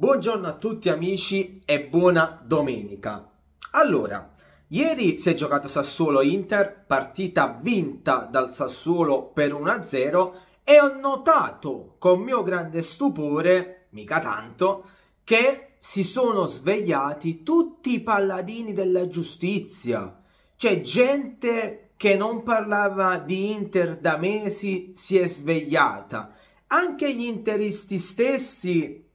Buongiorno a tutti amici e buona domenica. Allora, ieri si è giocato Sassuolo-Inter, partita vinta dal Sassuolo per 1-0 e ho notato con mio grande stupore, mica tanto, che si sono svegliati tutti i paladini della giustizia. C'è cioè, gente che non parlava di Inter da mesi, si è svegliata. Anche gli interisti stessi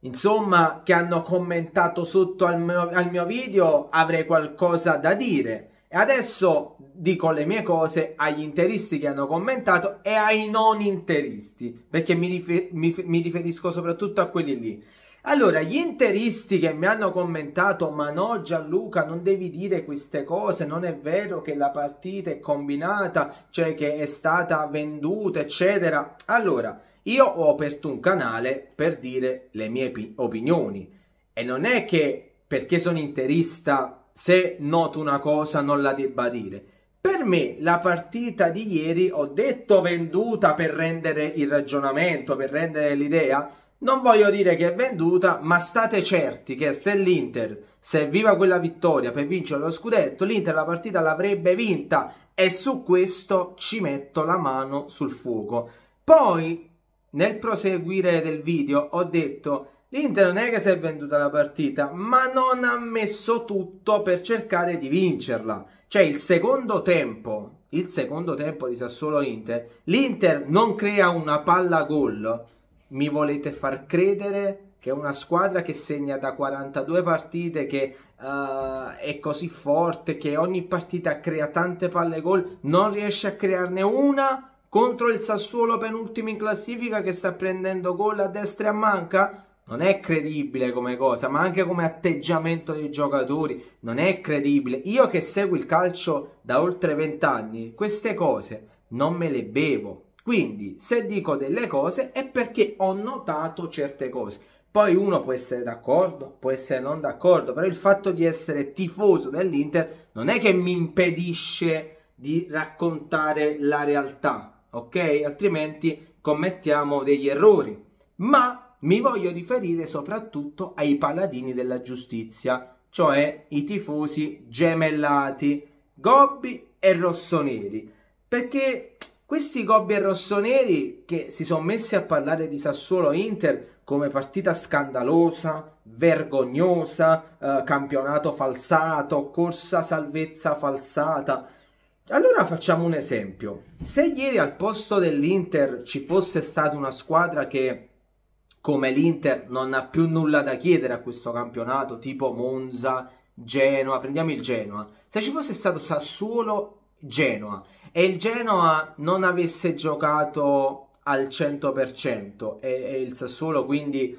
insomma, che hanno commentato sotto al mio, al mio video, avrei qualcosa da dire. E adesso dico le mie cose agli interisti che hanno commentato e ai non interisti, perché mi, rifer mi, mi, riferisco soprattutto a quelli lì. Allora, gli interisti che mi hanno commentato, ma no Gianluca, non devi dire queste cose, non è vero che la partita è combinata, cioè che è stata venduta, eccetera. Allora, io ho aperto un canale per dire le mie opinioni e non è che perché sono interista se noto una cosa non la debba dire. Per me la partita di ieri ho detto venduta per rendere il ragionamento, per rendere l'idea. Non voglio dire che è venduta, ma state certi che se l'Inter serviva quella vittoria per vincere lo scudetto, l'Inter la partita l'avrebbe vinta e su questo ci metto la mano sul fuoco. Poi nel proseguire del video ho detto l'Inter non è che si è venduta la partita, ma non ha messo tutto per cercare di vincerla. Cioè il secondo tempo, il secondo tempo di Sassuolo Inter, l'Inter non crea una palla gol. Mi volete far credere che è una squadra che segna da 42 partite, che uh, è così forte, che ogni partita crea tante palle gol, non riesce a crearne una? contro il Sassuolo penultimo in classifica che sta prendendo gol a destra e a manca? Non è credibile come cosa, ma anche come atteggiamento dei giocatori, non è credibile. Io che seguo il calcio da oltre vent'anni, queste cose non me le bevo. Quindi, se dico delle cose è perché ho notato certe cose. Poi uno può essere d'accordo, può essere non d'accordo, però il fatto di essere tifoso dell'Inter non è che mi impedisce di raccontare la realtà ok? Altrimenti commettiamo degli errori. Ma mi voglio riferire soprattutto ai paladini della giustizia, cioè i tifosi gemellati, gobbi e rossoneri, perché questi gobbi e rossoneri che si sono messi a parlare di Sassuolo Inter come partita scandalosa, vergognosa, eh, campionato falsato, corsa salvezza falsata, allora facciamo un esempio. Se ieri al posto dell'Inter ci fosse stata una squadra che come l'Inter non ha più nulla da chiedere a questo campionato, tipo Monza, Genoa, prendiamo il Genoa. Se ci fosse stato Sassuolo Genoa e il Genoa non avesse giocato al 100% e, e il Sassuolo quindi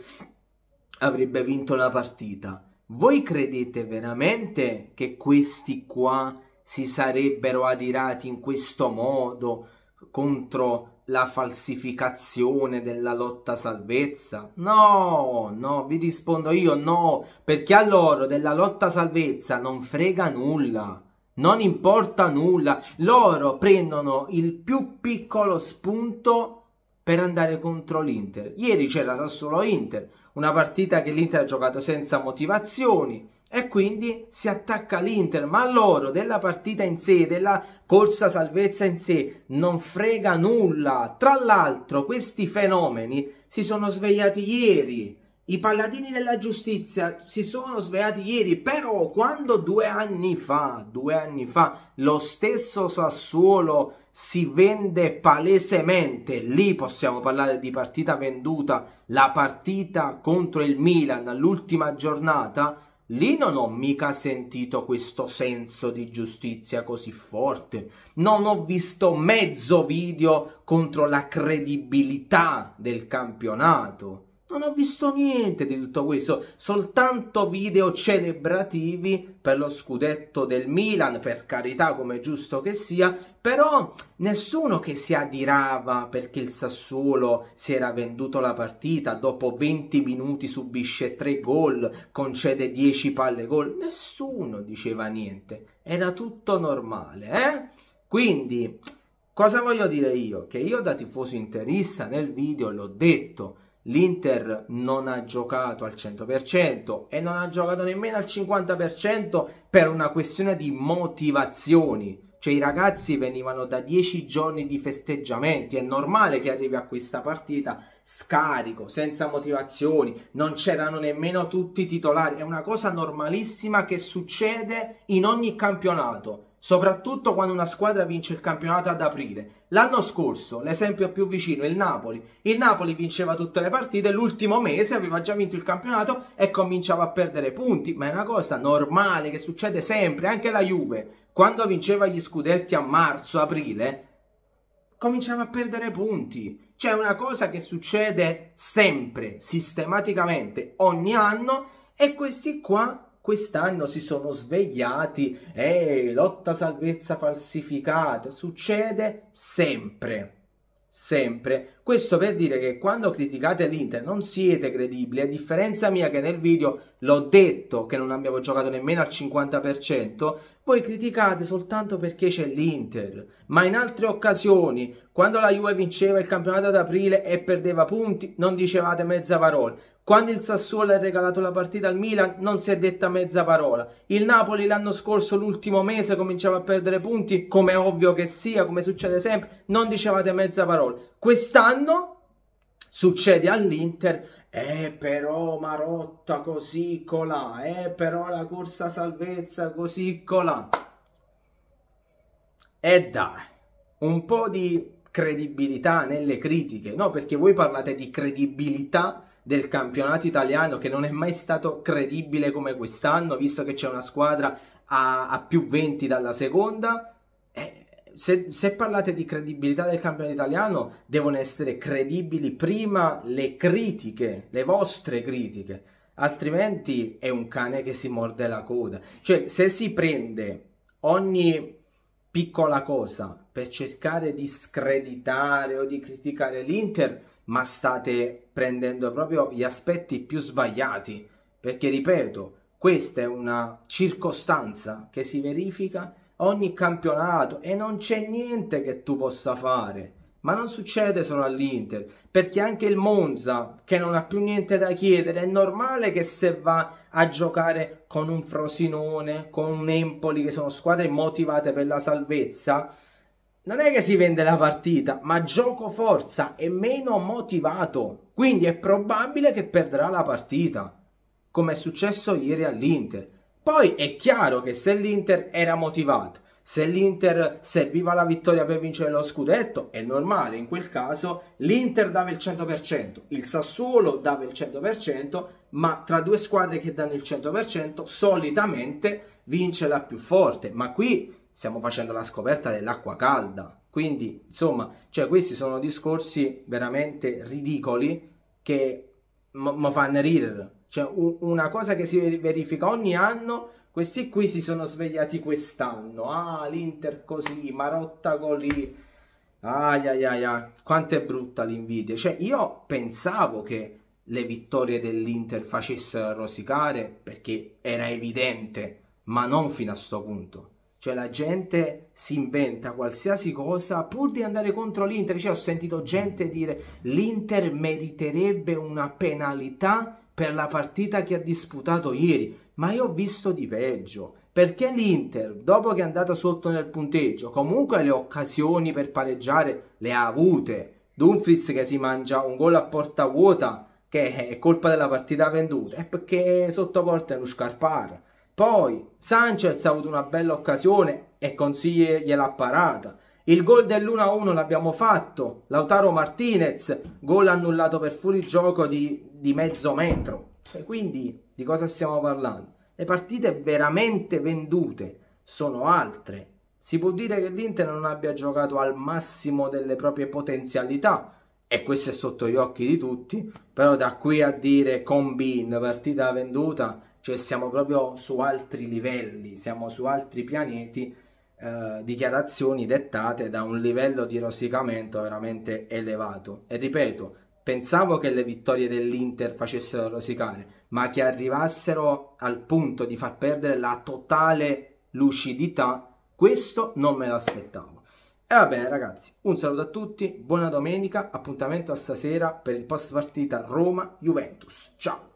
avrebbe vinto la partita. Voi credete veramente che questi qua si sarebbero adirati in questo modo contro la falsificazione della lotta salvezza? No, no, vi rispondo io no, perché a loro della lotta salvezza non frega nulla. Non importa nulla, loro prendono il più piccolo spunto per andare contro l'Inter. Ieri c'era Sassuolo-Inter, una partita che l'Inter ha giocato senza motivazioni e quindi si attacca l'Inter, ma loro della partita in sé, della corsa salvezza in sé, non frega nulla. Tra l'altro questi fenomeni si sono svegliati ieri, i paladini della giustizia si sono svegliati ieri, però quando due anni fa, due anni fa, lo stesso Sassuolo si vende palesemente, lì possiamo parlare di partita venduta, la partita contro il Milan all'ultima giornata, lì non ho mica sentito questo senso di giustizia così forte. Non ho visto mezzo video contro la credibilità del campionato. Non ho visto niente di tutto questo, soltanto video celebrativi per lo scudetto del Milan, per carità come è giusto che sia, però nessuno che si adirava perché il Sassuolo si era venduto la partita, dopo 20 minuti subisce 3 gol, concede 10 palle gol, nessuno diceva niente, era tutto normale, eh? Quindi, cosa voglio dire io? Che io da tifoso interista nel video l'ho detto, L'Inter non ha giocato al 100% e non ha giocato nemmeno al 50% per una questione di motivazioni. Cioè i ragazzi venivano da 10 giorni di festeggiamenti, è normale che arrivi a questa partita scarico, senza motivazioni, non c'erano nemmeno tutti i titolari, è una cosa normalissima che succede in ogni campionato soprattutto quando una squadra vince il campionato ad aprile. L'anno scorso, l'esempio più vicino è il Napoli. Il Napoli vinceva tutte le partite, l'ultimo mese aveva già vinto il campionato e cominciava a perdere punti, ma è una cosa normale che succede sempre, anche la Juve, quando vinceva gli scudetti a marzo-aprile, cominciava a perdere punti. Cioè è una cosa che succede sempre, sistematicamente, ogni anno e questi qua quest'anno si sono svegliati e eh, lotta salvezza falsificata, succede sempre, sempre. Questo per dire che quando criticate l'Inter non siete credibili, a differenza mia che nel video l'ho detto che non abbiamo giocato nemmeno al 50%, voi criticate soltanto perché c'è l'Inter, ma in altre occasioni, quando la Juve vinceva il campionato ad aprile e perdeva punti, non dicevate mezza parola. Quando il Sassuolo ha regalato la partita al Milan non si è detta mezza parola. Il Napoli l'anno scorso, l'ultimo mese, cominciava a perdere punti, come ovvio che sia, come succede sempre, non dicevate mezza parola. Quest'anno succede all'Inter, eh però Marotta così colà, eh però la corsa salvezza così colà. E dai, un po' di credibilità nelle critiche, no? Perché voi parlate di credibilità del campionato italiano che non è mai stato credibile come quest'anno, visto che c'è una squadra a, a più 20 dalla seconda, se, se, parlate di credibilità del campionato italiano, devono essere credibili prima le critiche, le vostre critiche, altrimenti è un cane che si morde la coda. Cioè, se si prende ogni piccola cosa per cercare di screditare o di criticare l'Inter, ma state prendendo proprio gli aspetti più sbagliati, perché ripeto, questa è una circostanza che si verifica ogni campionato e non c'è niente che tu possa fare. Ma non succede solo all'Inter, perché anche il Monza, che non ha più niente da chiedere, è normale che se va a giocare con un Frosinone, con un Empoli, che sono squadre motivate per la salvezza, non è che si vende la partita, ma gioco forza è meno motivato, quindi è probabile che perderà la partita, come è successo ieri all'Inter. Poi è chiaro che se l'Inter era motivato, se l'Inter serviva la vittoria per vincere lo scudetto, è normale, in quel caso l'Inter dava il 100%, il Sassuolo dava il 100%, ma tra due squadre che danno il 100% solitamente vince la più forte, ma qui stiamo facendo la scoperta dell'acqua calda. Quindi, insomma, cioè, questi sono discorsi veramente ridicoli che mi fanno ridere. Cioè, u- una cosa che si verifica ogni anno, questi qui si sono svegliati quest'anno. Ah, l'Inter così, Marotta così. Ai ai ai ai, quanto è brutta l'invidia. Cioè, io pensavo che le vittorie dell'Inter facessero rosicare perché era evidente, ma non fino a questo punto. Cioè, la gente si inventa qualsiasi cosa pur di andare contro l'Inter. Cioè, ho sentito gente dire l'Inter meriterebbe una penalità per la partita che ha disputato ieri, ma io ho visto di peggio. Perché l'Inter, dopo che è andata sotto nel punteggio, comunque le occasioni per pareggiare le ha avute. Dumfries che si mangia un gol a porta vuota, che è colpa della partita venduta, è perché sotto porta è uno scarpar. Poi Sanchez ha avuto una bella occasione e Consiglie gliel'ha parata. Il gol dell'1-1 l'abbiamo fatto, Lautaro Martinez, gol annullato per fuorigioco di, di mezzo metro. E quindi di cosa stiamo parlando? Le partite veramente vendute sono altre. Si può dire che l'Inter non abbia giocato al massimo delle proprie potenzialità, e questo è sotto gli occhi di tutti, però da qui a dire combin, partita venduta, cioè siamo proprio su altri livelli, siamo su altri pianeti eh, dichiarazioni dettate da un livello di rosicamento veramente elevato. E ripeto, pensavo che le vittorie dell'Inter facessero rosicare, ma che arrivassero al punto di far perdere la totale lucidità, questo non me l'aspettavo. E va bene ragazzi, un saluto a tutti, buona domenica, appuntamento a stasera per il post partita Roma-Juventus. Ciao!